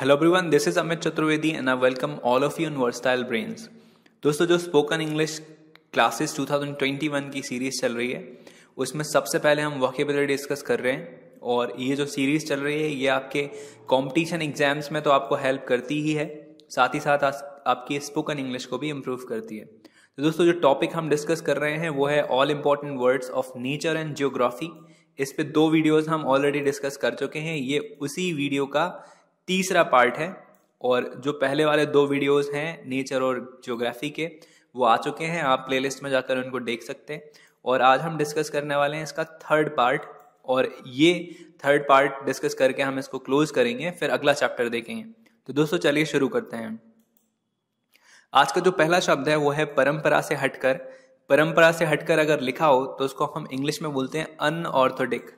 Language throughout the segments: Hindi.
hello everyone this is Amit Chaturvedi and I welcome all of you in Versatile Brains दोस्तों जो स्पोकन इंग्लिश क्लासेस 2021 की सीरीज चल रही है उसमें सबसे पहले हम वॉकेबिलिटी डिस्कस कर रहे हैं और ये जो सीरीज चल रही है ये आपके कॉम्पिटिशन एग्जाम्स में तो आपको हेल्प करती ही है साथ ही साथ आपकी स्पोकन इंग्लिश को भी इम्प्रूव करती है तो दोस्तों जो टॉपिक हम डिस्कस कर रहे हैं वो है all important words of nature and geography इस पर दो वीडियोज हम ऑलरेडी डिस्कस कर चुके हैं ये उसी वीडियो का तीसरा पार्ट है और जो पहले वाले दो वीडियोस हैं नेचर और ज्योग्राफी के वो आ चुके हैं आप प्लेलिस्ट में जाकर उनको देख सकते हैं और आज हम डिस्कस करने वाले हैं इसका थर्ड पार्ट और ये थर्ड पार्ट डिस्कस करके हम इसको क्लोज करेंगे फिर अगला चैप्टर देखेंगे तो दोस्तों चलिए शुरू करते हैं आज का जो पहला शब्द है वो है परंपरा से हटकर परंपरा से हटकर अगर लिखा हो तो उसको हम इंग्लिश में बोलते हैं अनऑर्थोडिक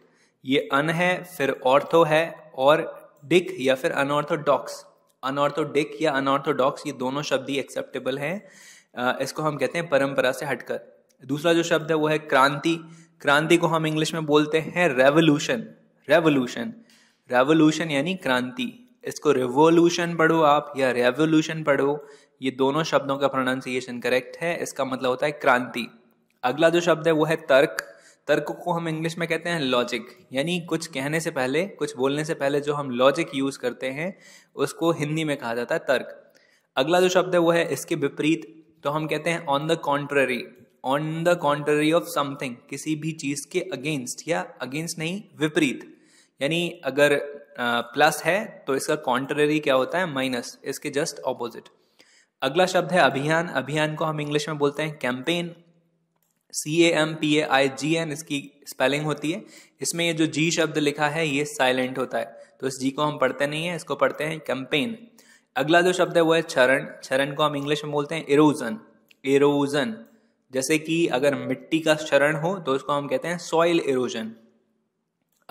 ये अन है फिर ऑर्थो है और डिक या फिर अनऑर्थोडॉक्स अनऑर्थोडिक या अनऑर्थोडॉक्स ये दोनों शब्द ही एक्सेप्टेबल हैं इसको हम कहते हैं परंपरा से हटकर दूसरा जो शब्द है वो है क्रांति क्रांति को हम इंग्लिश में बोलते हैं रेवोल्यूशन रेवोल्यूशन रेवोल्यूशन यानी क्रांति इसको रेवोल्यूशन पढ़ो आप या रेवोल्यूशन पढ़ो ये दोनों शब्दों का प्रोनाउंसिएशन करेक्ट है इसका मतलब होता है क्रांति अगला जो शब्द है वो है तर्क तर्क को हम इंग्लिश में कहते हैं लॉजिक यानी कुछ कहने से पहले कुछ बोलने से पहले जो हम लॉजिक यूज़ करते हैं उसको हिंदी में कहा जाता है तर्क अगला जो शब्द है वो है इसके विपरीत तो हम कहते हैं on the contrary on the contrary of something किसी भी चीज़ के अगेंस्ट या अगेंस्ट नहीं विपरीत यानी अगर प्लस है तो इसका कॉन्ट्ररी क्या होता है माइनस इसके जस्ट ऑपोजिट अगला शब्द है अभियान अभियान को हम इंग्लिश में बोलते हैं campaign C A M P A I G N इसकी स्पेलिंग होती है इसमें ये जो जी शब्द लिखा है ये साइलेंट होता है तो इस जी को हम पढ़ते नहीं है इसको पढ़ते हैं कैंपेन अगला जो शब्द है वो है चरण चरण को हम इंग्लिश में बोलते हैं इरोजन इरोजन जैसे कि अगर मिट्टी का चरण हो तो उसको हम कहते हैं सॉइल इरोजन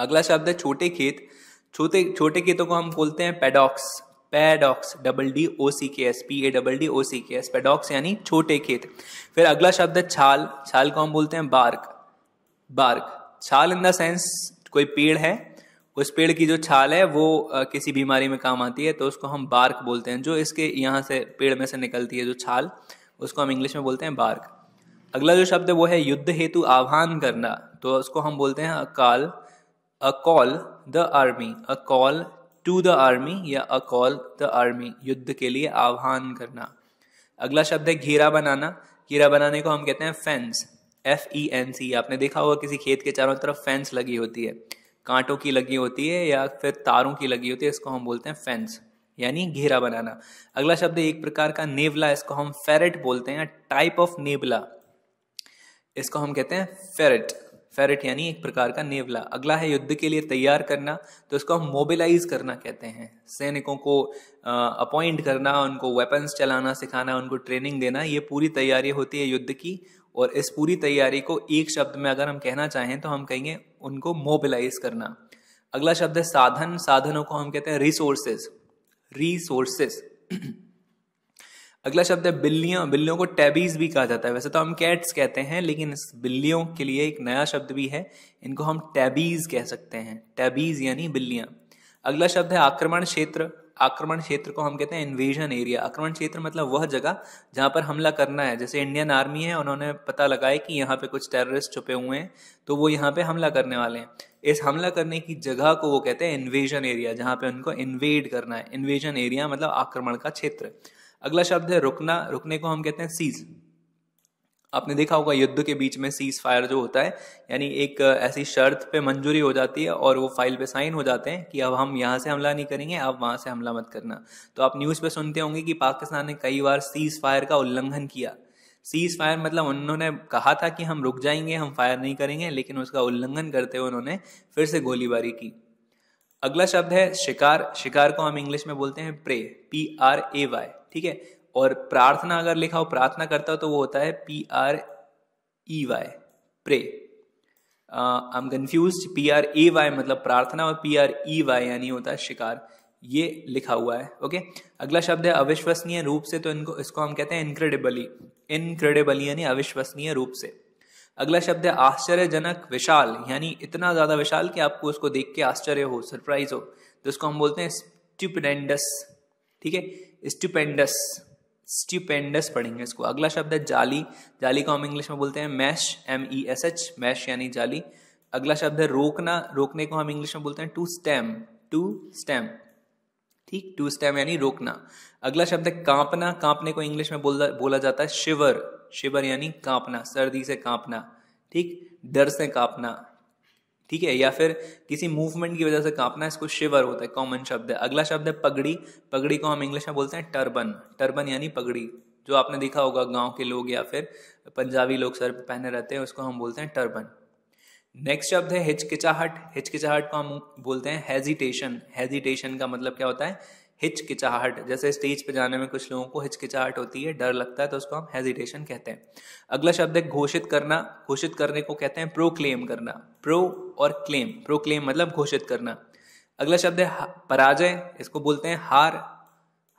अगला शब्द है छोटे खेत छोटे छोटे खेतों को हम बोलते हैं पेडॉक्स पैडॉक्स double D O C K S P A double D O C K S पैडॉक्स यानी छोटे खेत फिर अगला शब्द है छाल छाल को हम बोलते हैं बार्क बार्क छाल इन द सेंस कोई पेड़ है उस पेड़ की जो छाल है वो किसी बीमारी में काम आती है तो उसको हम बार्क बोलते हैं जो इसके यहाँ से पेड़ में से निकलती है जो छाल उसको हम इंग्लिश में बोलते हैं बार्क अगला जो शब्द है वो है युद्ध हेतु आह्वान करना तो उसको हम बोलते हैं अकाल a call the army a call to the army या अ कॉल द आर्मी युद्ध के लिए आह्वान करना अगला शब्द है घेरा बनाना घेरा बनाने को हम कहते हैं fence F E N C आपने देखा होगा किसी खेत के चारों तरफ फेंस लगी होती है कांटों की लगी होती है या फिर तारों की लगी होती है इसको हम बोलते हैं फेंस यानी घेरा बनाना अगला शब्द एक प्रकार का नेवला इसको हम फेरेट बोलते हैं टाइप ऑफ नेवला इसको हम कहते हैं फेरेट फेरेट यानी एक प्रकार का नेवला अगला है युद्ध के लिए तैयार करना तो इसको हम मोबिलाइज करना कहते हैं सैनिकों को अपॉइंट करना उनको वेपन्स चलाना सिखाना उनको ट्रेनिंग देना ये पूरी तैयारी होती है युद्ध की और इस पूरी तैयारी को एक शब्द में अगर हम कहना चाहें तो हम कहेंगे उनको मोबिलाइज करना अगला शब्द है साधन साधनों को हम कहते हैं रिसोर्सेज रिसोर्सेज अगला शब्द है बिल्लियां बिल्लियों को टैबीज भी कहा जाता है वैसे तो हम कैट्स कहते हैं लेकिन इस बिल्लियों के लिए एक नया शब्द भी है इनको हम टैबीज कह सकते हैं टैबीज यानी बिल्लियां अगला शब्द है आक्रमण क्षेत्र आक्रमण क्षेत्र को हम कहते हैं इन्वेजन एरिया आक्रमण क्षेत्र मतलब वह जगह जहां पर हमला करना है जैसे इंडियन आर्मी है उन्होंने पता लगाया कि यहाँ पे कुछ टेररिस्ट छुपे हुए हैं तो वो यहाँ पे हमला करने वाले हैं इस हमला करने की जगह को वो कहते हैं इन्वेजन एरिया जहाँ पे उनको इन्वेड करना है इन्वेजन एरिया मतलब आक्रमण का क्षेत्र अगला शब्द है रुकना रुकने को हम कहते हैं सीज आपने देखा होगा युद्ध के बीच में सीज फायर जो होता है यानी एक ऐसी शर्त पे मंजूरी हो जाती है और वो फाइल पे साइन हो जाते हैं कि अब हम यहाँ से हमला नहीं करेंगे अब वहां से हमला मत करना तो आप न्यूज़ पे सुनते होंगे कि पाकिस्तान ने कई बार सीज फायर का उल्लंघन किया सीज फायर मतलब उन्होंने कहा था कि हम रुक जाएंगे हम फायर नहीं करेंगे लेकिन उसका उल्लंघन करते हुए उन्होंने फिर से गोलीबारी की अगला शब्द है शिकार शिकार को हम इंग्लिश में बोलते हैं pray P R A Y ठीक है और प्रार्थना अगर लिखा हो प्रार्थना करता हो तो वो होता है P R E Y prey I am confuse P R A Y मतलब प्रार्थना और पी आर ई वाई यानी होता है शिकार ये लिखा हुआ है ओके अगला शब्द है अविश्वसनीय रूप से तो इनको इसको हम कहते हैं इनक्रेडिबली इनक्रेडिबली यानी अविश्वसनीय रूप से अगला शब्द है आश्चर्यजनक विशाल यानी इतना ज्यादा विशाल कि आपको उसको देख के आश्चर्य हो सरप्राइज हो जिसको तो हम बोलते हैं स्टिपडेंडस ठीक है स्टूपेंडस स्टूपेंडस पढ़ेंगे इसको अगला शब्द है जाली जाली को हम इंग्लिश में बोलते हैं mash M E S H mash यानी जाली अगला शब्द है रोकना रोकने को हम इंग्लिश में बोलते हैं टू स्टेम टू स्टेम ठीक टू स्टेम यानी रोकना अगला शब्द है कांपना कांपने को इंग्लिश में बोला बोला जाता है शिवर शिवर यानी कांपना सर्दी से कांपना ठीक डर से कांपना ठीक है या फिर किसी मूवमेंट की वजह से कांपना इसको शिवर होता है कॉमन शब्द है अगला शब्द है पगड़ी पगड़ी को हम इंग्लिश में बोलते हैं टर्बन टर्बन यानी पगड़ी जो आपने देखा होगा गांव के लोग या फिर पंजाबी लोग सर पहने रहते हैं उसको हम बोलते हैं टर्बन नेक्स्ट शब्द है हिचकिचाहट हिचकिचाहट को हम बोलते हैं हेजिटेशन हेजिटेशन का मतलब क्या होता है हिचकिचाहट जैसे स्टेज पे जाने में कुछ लोगों को हिचकिचाहट होती है डर लगता है तो उसको हम हेजिटेशन कहते हैं अगला शब्द है घोषित करना घोषित करने को कहते हैं प्रोक्लेम करना प्रो और क्लेम प्रोक्लेम मतलब घोषित करना अगला शब्द है पराजय इसको बोलते हैं हार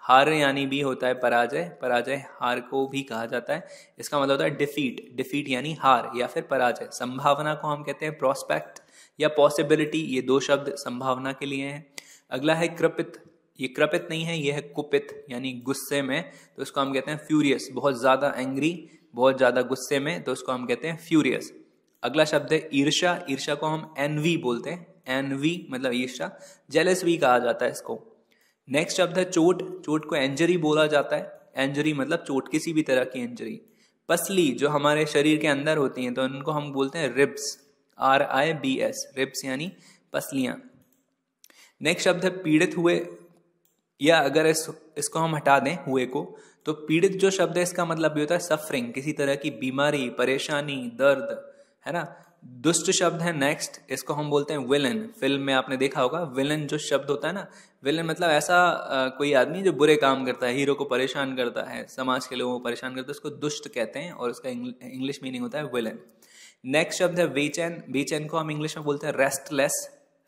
हार यानी भी होता है पराजय पराजय हार को भी कहा जाता है इसका मतलब होता है डिफीट डिफीट यानी हार या फिर पराजय संभावना को हम कहते हैं प्रोस्पेक्ट या पॉसिबिलिटी ये दो शब्द संभावना के लिए हैं अगला है कृपित ये कृपित नहीं है ये है कुपित यानी गुस्से में तो उसको हम कहते हैं फ्यूरियस बहुत ज़्यादा एंग्री बहुत ज़्यादा गुस्से में तो उसको हम कहते हैं फ्यूरियस अगला शब्द है ईर्षा ईर्षा को हम एनवी बोलते हैं एनवी मतलब ईर्षा जेलस वी कहा जाता है इसको नेक्स्ट शब्द है चोट चोट को एंजरी बोला जाता है एंजरी मतलब चोट किसी भी तरह की एंजरी पसली जो हमारे शरीर के अंदर होती हैं तो उनको हम बोलते हैं ribs R I B S ribs यानी पसलियां नेक्स्ट शब्द है पीड़ित हुए या अगर इस इसको हम हटा दें हुए को तो पीड़ित जो शब्द है इसका मतलब भी होता है सफरिंग किसी तरह की बीमारी परेशानी दर्द है ना दुष्ट शब्द है नेक्स्ट इसको हम बोलते हैं विलन फिल्म में आपने देखा होगा विलन जो शब्द होता है ना विलन मतलब ऐसा आ, कोई आदमी जो बुरे काम करता है हीरो को परेशान करता है समाज के लोगों को परेशान करता है उसको दुष्ट कहते हैं और उसका इंग्लिश मीनिंग होता है विलन नेक्स्ट शब्द है बेचैन बेचैन को हम इंग्लिश में बोलते हैं रेस्टलेस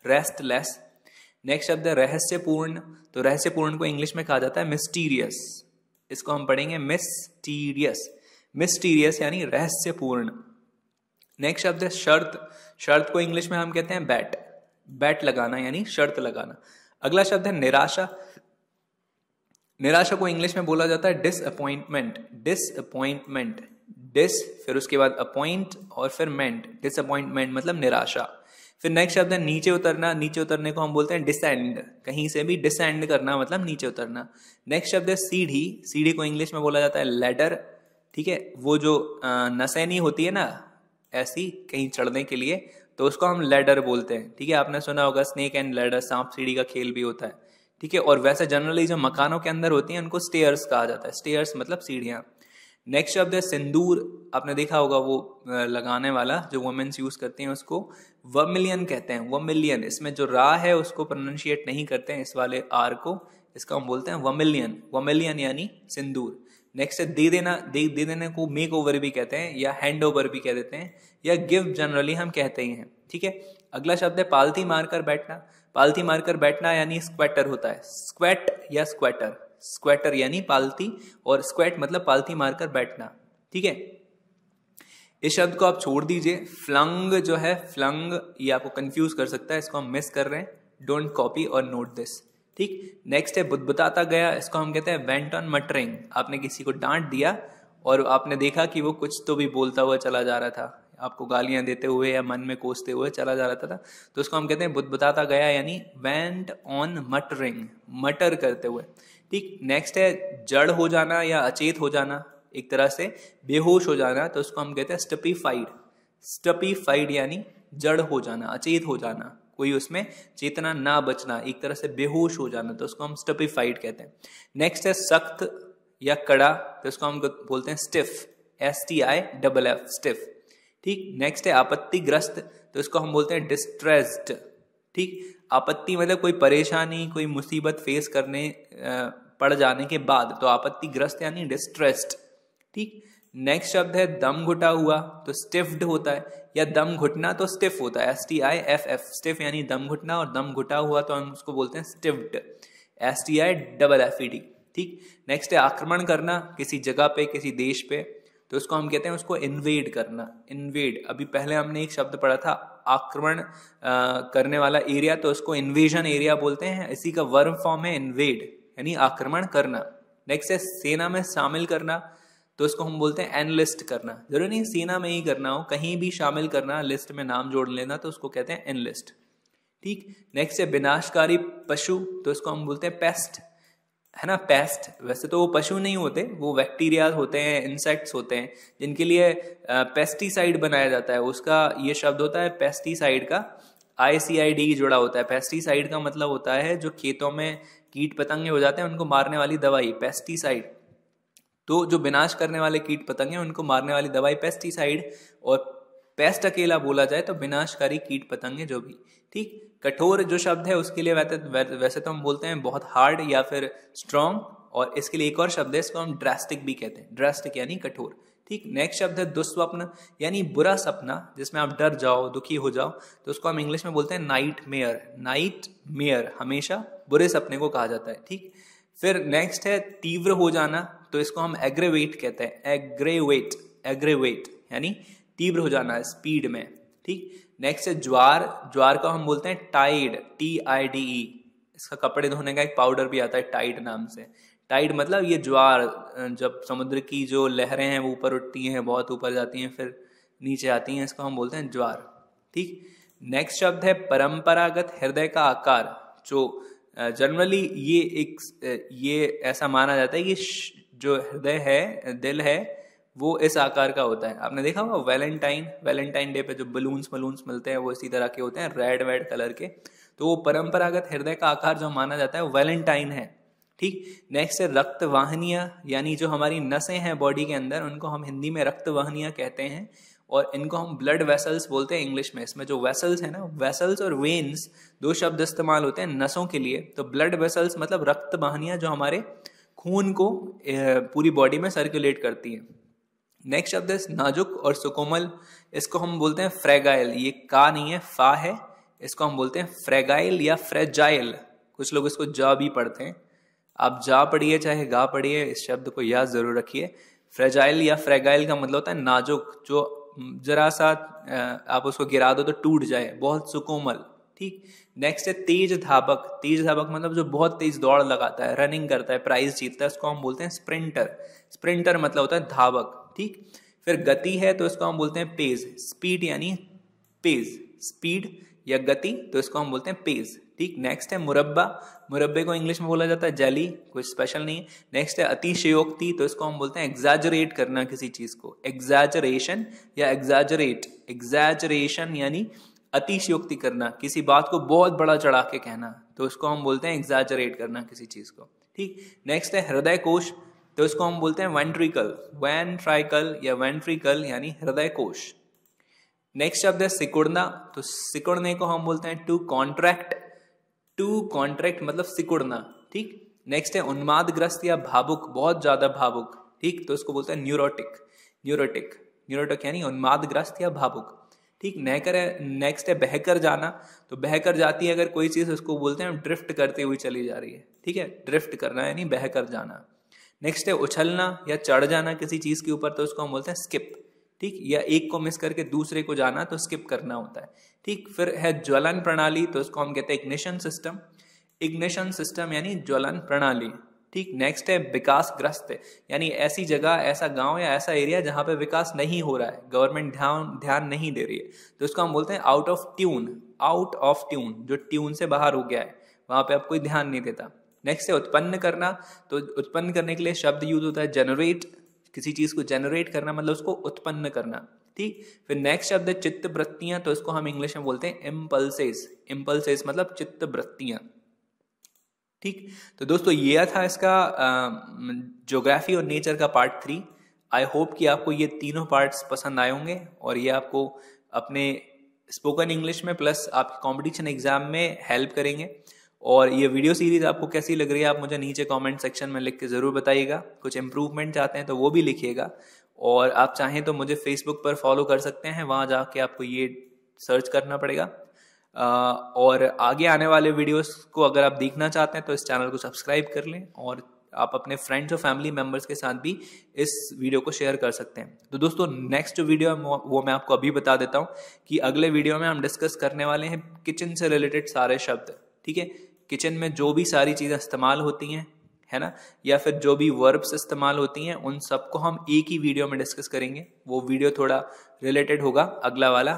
रेस्टलेस नेक्स्ट शब्द है रहस्यपूर्ण तो रहस्यपूर्ण को इंग्लिश में कहा जाता है मिस्टीरियस इसको हम पढ़ेंगे मिस्टीरियस मिस्टीरियस यानी रहस्यपूर्ण नेक्स्ट शब्द है शर्त शर्त को इंग्लिश में हम कहते हैं बैट बैट लगाना यानी शर्त लगाना अगला शब्द है निराशा निराशा को इंग्लिश में बोला जाता है डिसअपॉइंटमेंट डिसअपॉइंटमेंट डिस फिर उसके बाद अपॉइंट और फिर मेंट डिसअपॉइंटमेंट मतलब निराशा फिर नेक्स्ट शब्द है नीचे उतरना नीचे उतरने को हम बोलते हैं डिसेंड कहीं से भी डिसेंड करना मतलब नीचे उतरना नेक्स्ट शब्द है सीढ़ी सीढ़ी को इंग्लिश में बोला जाता है लेडर ठीक है वो जो नसैनी होती है ना ऐसी कहीं चढ़ने के लिए तो उसको हम लेडर बोलते हैं ठीक है आपने सुना होगा स्नेक एंड लेडर सांप सीढ़ी का खेल भी होता है ठीक है और वैसे जनरली जो मकानों के अंदर होती हैं उनको स्टेयर्स कहा जाता है स्टेयर्स मतलब सीढ़ियाँ नेक्स्ट शब्द है सिंदूर आपने देखा होगा वो लगाने वाला जो वुमेन्स यूज़ करते हैं उसको व मिलियन कहते हैं व मिलियन इसमें जो रा है उसको प्रोनशिएट नहीं करते हैं इस वाले आर को इसका हम बोलते हैं वमिलियन वमिलियन यानी सिंदूर नेक्स्ट है दे देना दे दे देने को मेक ओवर भी कहते हैं या हैंड ओवर भी कह देते हैं या गिफ्ट जनरली हम कहते ही हैं ठीक है अगला शब्द है पालथी मारकर बैठना पालथी मारकर बैठना यानी स्क्वेटर होता है स्क्वेट या स्क्वेटर स्क्वेटर यानी पालती और स्क्वेट मतलब पालती मारकर बैठना ठीक है इस शब्द को आप छोड़ दीजिए फ्लंग जो है फ्लंग ये आपको कंफ्यूज कर सकता है इसको हम मिस कर रहे हैं डोंट कॉपी और नोट दिस ठीक नेक्स्ट है बुदबुताता गया इसको हम कहते हैं वेंट ऑन मटरिंग आपने किसी को डांट दिया और आपने देखा कि वो कुछ तो भी बोलता हुआ चला जा रहा था आपको गालियां देते हुए या मन में कोसते हुए चला जा रहा था तो उसको हम कहते हैं बुदबुताता गया यानी वेंट ऑन मटरिंग मटर करते हुए ठीक नेक्स्ट है जड़ हो जाना या अचेत हो जाना एक तरह से बेहोश हो जाना तो उसको हम कहते हैं स्टपीफाइड स्टपीफाइड यानी जड़ हो जाना अचेत हो जाना कोई उसमें चेतना ना बचना एक तरह से बेहोश हो जाना तो उसको हम स्टपीफाइड कहते हैं नेक्स्ट है सख्त या कड़ा तो उसको हम बोलते हैं stiff S T I double F stiff ठीक नेक्स्ट है आपत्तिग्रस्त तो इसको हम बोलते हैं डिस्ट्रेस्ड ठीक आपत्ति मतलब कोई परेशानी कोई मुसीबत फेस करने पड़ जाने के बाद तो आपत्तिग्रस्त यानी डिस्ट्रेस्ड ठीक नेक्स्ट शब्द है दम घुटा हुआ तो स्टिफ्ड होता है या दम घुटना तो स्टिफ होता है S T I F F stiff यानी दम घुटना और दम घुटा हुआ तो हम उसको बोलते हैं stiffed S T I double F E D ठीक नेक्स्ट है आक्रमण करना किसी जगह पे किसी देश पे तो इसको हम कहते हैं उसको इन्वेड करना इन्वेड अभी पहले हमने एक शब्द पढ़ा था आक्रमण करने वाला एरिया तो उसको इन्वेजन एरिया बोलते हैं इसी का वर्म फॉर्म है इन्वेड यानी आक्रमण करना नेक्स्ट है सेना में शामिल करना तो उसको हम बोलते हैं एनलिस्ट करना जरूरी नहीं सेना में ही करना हो कहीं भी शामिल करना लिस्ट में नाम जोड़ लेना तो उसको कहते हैं एनलिस्ट ठीक नेक्स्ट है विनाशकारी पशु तो इसको हम बोलते हैं पेस्ट है ना पेस्ट वैसे तो वो पशु नहीं होते वो बैक्टीरिया होते हैं इंसेक्ट्स होते हैं जिनके लिए पेस्टिसाइड बनाया जाता है उसका ये शब्द होता है पेस्टिसाइड का आई सी आई डी जुड़ा होता है पेस्टिसाइड का मतलब होता है जो खेतों में कीट पतंगे हो जाते हैं उनको मारने वाली दवाई पेस्टिसाइड तो जो विनाश करने वाले कीट पतंगे उनको मारने वाली दवाई पेस्टिसाइड और पेस्ट अकेला बोला जाए तो विनाशकारी कीट पतंगे जो भी ठीक कठोर जो शब्द है उसके लिए वैसे वैसे तो हम बोलते हैं बहुत हार्ड या फिर स्ट्रांग और इसके लिए एक और शब्द है इसको हम ड्रास्टिक भी कहते हैं ड्रास्टिक यानी कठोर ठीक नेक्स्ट शब्द है दुस्वप्न यानी बुरा सपना जिसमें आप डर जाओ दुखी हो जाओ तो उसको हम इंग्लिश में बोलते हैं नाइट मेयर नाइट मेयर हमेशा बुरे सपने को कहा जाता है ठीक फिर नेक्स्ट है तीव्र हो जाना तो इसको हम एग्रेवेट कहते हैं एग्रेवेट एग्रेवेट यानी तीव्र हो जाना स्पीड में ठीक नेक्स्ट है ज्वार ज्वार को हम बोलते हैं tide T I D E इसका कपड़े धोने का एक पाउडर भी आता है टाइड नाम से टाइड मतलब ये ज्वार जब समुद्र की जो लहरें हैं वो ऊपर उठती हैं बहुत ऊपर जाती हैं फिर नीचे आती हैं इसको हम बोलते हैं ज्वार ठीक नेक्स्ट शब्द है परंपरागत हृदय का आकार जो जनरली ये एक ये ऐसा माना जाता है कि जो हृदय है दिल है वो इस आकार का होता है आपने देखा होगा वैलेंटाइन वैलेंटाइन डे पे जो बलून्स बलून्स मिलते हैं वो इसी तरह के होते हैं रेड वेड कलर के तो वो परंपरागत हृदय का आकार जो माना जाता है वैलेंटाइन है ठीक नेक्स्ट है रक्त वाहनिया यानी जो हमारी नसें हैं बॉडी के अंदर उनको हम हिंदी में रक्त वाहनिया कहते हैं और इनको हम ब्लड वेसल्स बोलते हैं इंग्लिश में इसमें जो वेसल्स है ना वेसल्स और वेन्स दो शब्द इस्तेमाल होते हैं नसों के लिए तो ब्लड वेसल्स मतलब रक्त वाहनियाँ जो हमारे खून को पूरी बॉडी में सर्कुलेट करती हैं नेक्स्ट शब्द है नाजुक और सुकोमल इसको हम बोलते हैं फ्रेगाइल ये का नहीं है फा है इसको हम बोलते हैं फ्रेगाइल या फ्रेजाइल कुछ लोग इसको जा भी पढ़ते हैं आप जा पढ़िए चाहे गा पढ़िए इस शब्द को याद जरूर रखिए फ्रेजाइल या फ्रेगाइल का मतलब होता है नाजुक जो जरा सा आप उसको गिरा दो तो टूट जाए बहुत सुकोमल ठीक नेक्स्ट है तेज धाबक तेज धाबक मतलब जो बहुत तेज दौड़ लगाता है रनिंग करता है प्राइज जीतता है उसको हम बोलते हैं स्प्रिंटर स्प्रिंटर मतलब होता है धाबक ठीक फिर गति है तो इसको हम बोलते हैं पेज स्पीड यानी पेज स्पीड या गति तो इसको हम बोलते हैं पेज ठीक नेक्स्ट है मुरब्बा मुरब्बे को इंग्लिश में बोला जाता है जली कुछ स्पेशल नहीं है नेक्स्ट है अतिशयोक्ति तो इसको हम बोलते हैं एग्जाजरेट करना किसी चीज़ को एग्जाजरेशन या एग्जाजरेट एग्जाजरेशन यानी अतिशयोक्ति करना किसी बात को बहुत बड़ा चढ़ा के कहना तो उसको हम बोलते हैं एग्जाजरेट करना किसी चीज़ को ठीक नेक्स्ट है हृदय कोश तो इसको हम बोलते हैं वेंट्रिकल वेंट्राइकल या वेंट्रिकल यानी हृदय कोश नेक्स्ट शब्द है सिकुड़ना तो सिकुड़ने को हम बोलते हैं टू कॉन्ट्रैक्ट टू कॉन्ट्रैक्ट मतलब सिकुड़ना ठीक नेक्स्ट है उन्मादग्रस्त या भावुक बहुत ज्यादा भावुक ठीक तो इसको बोलते हैं न्यूरोटिक न्यूरोटिक न्यूरोटिक यानी उन्मादग्रस्त या भावुक ठीक नहकर है नेक्स्ट है बहकर जाना तो बहकर जाती है अगर कोई चीज़ उसको बोलते हैं ड्रिफ्ट करते हुए चली जा रही है ठीक है ड्रिफ्ट करना यानी बहकर जाना नेक्स्ट है उछलना या चढ़ जाना किसी चीज़ के ऊपर तो उसको हम बोलते हैं स्किप ठीक या एक को मिस करके दूसरे को जाना तो स्किप करना होता है ठीक फिर है ज्वलन प्रणाली तो उसको हम कहते हैं इग्निशन सिस्टम इग्निशन सिस्टम यानी ज्वलन प्रणाली ठीक नेक्स्ट है विकासग्रस्त यानी ऐसी जगह ऐसा गांव या ऐसा एरिया जहां पे विकास नहीं हो रहा है गवर्नमेंट ध्यान ध्यान नहीं दे रही है तो उसको हम बोलते हैं out of tune out of tune जो ट्यून से बाहर हो गया है वहां पे अब कोई ध्यान नहीं देता नेक्स्ट है उत्पन्न करना तो उत्पन्न करने के लिए शब्द यूज होता है जनरेट किसी चीज़ को जनरेट करना मतलब उसको उत्पन्न करना ठीक फिर नेक्स्ट शब्द है चित्त वृत्तियां तो इसको हम इंग्लिश में बोलते हैं इम्पल्सेस इम्पल्सेस मतलब चित्त वृत्तियां ठीक तो दोस्तों यह था इसका ज्योग्राफी और नेचर का पार्ट थ्री आई होप कि आपको ये तीनों पार्ट्स पसंद आए होंगे और ये आपको अपने स्पोकन इंग्लिश में प्लस आपके कंपटीशन एग्जाम में हेल्प करेंगे और ये वीडियो सीरीज़ आपको कैसी लग रही है आप मुझे नीचे कमेंट सेक्शन में लिख के ज़रूर बताइएगा कुछ इम्प्रूवमेंट चाहते हैं तो वो भी लिखिएगा और आप चाहें तो मुझे फेसबुक पर फॉलो कर सकते हैं वहाँ जाके आपको ये सर्च करना पड़ेगा और आगे आने वाले वीडियोस को अगर आप देखना चाहते हैं तो इस चैनल को सब्सक्राइब कर लें और आप अपने फ्रेंड्स और फैमिली मेम्बर्स के साथ भी इस वीडियो को शेयर कर सकते हैं तो दोस्तों नेक्स्ट वीडियो वो मैं आपको अभी बता देता हूँ कि अगले वीडियो में हम डिस्कस करने वाले हैं किचन से रिलेटेड सारे शब्द ठीक है किचन में जो भी सारी चीज़ें इस्तेमाल होती हैं है ना या फिर जो भी वर्ब्स इस्तेमाल होती हैं उन सबको हम एक ही वीडियो में डिस्कस करेंगे वो वीडियो थोड़ा रिलेटेड होगा अगला वाला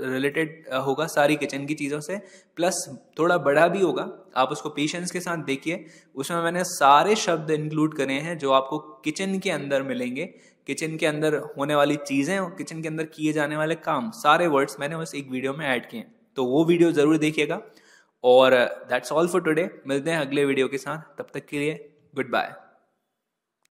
रिलेटेड होगा सारी किचन की चीज़ों से प्लस थोड़ा बड़ा भी होगा आप उसको पेशेंस के साथ देखिए उसमें मैंने सारे शब्द इंक्लूड करे हैं जो आपको किचन के अंदर मिलेंगे किचन के अंदर होने वाली चीज़ें और किचन के अंदर किए जाने वाले काम सारे वर्ड्स मैंने उस एक वीडियो में ऐड किए हैं तो वो वीडियो ज़रूर देखिएगा और दैट्स ऑल फॉर टुडे मिलते हैं अगले वीडियो के साथ तब तक के लिए गुड बाय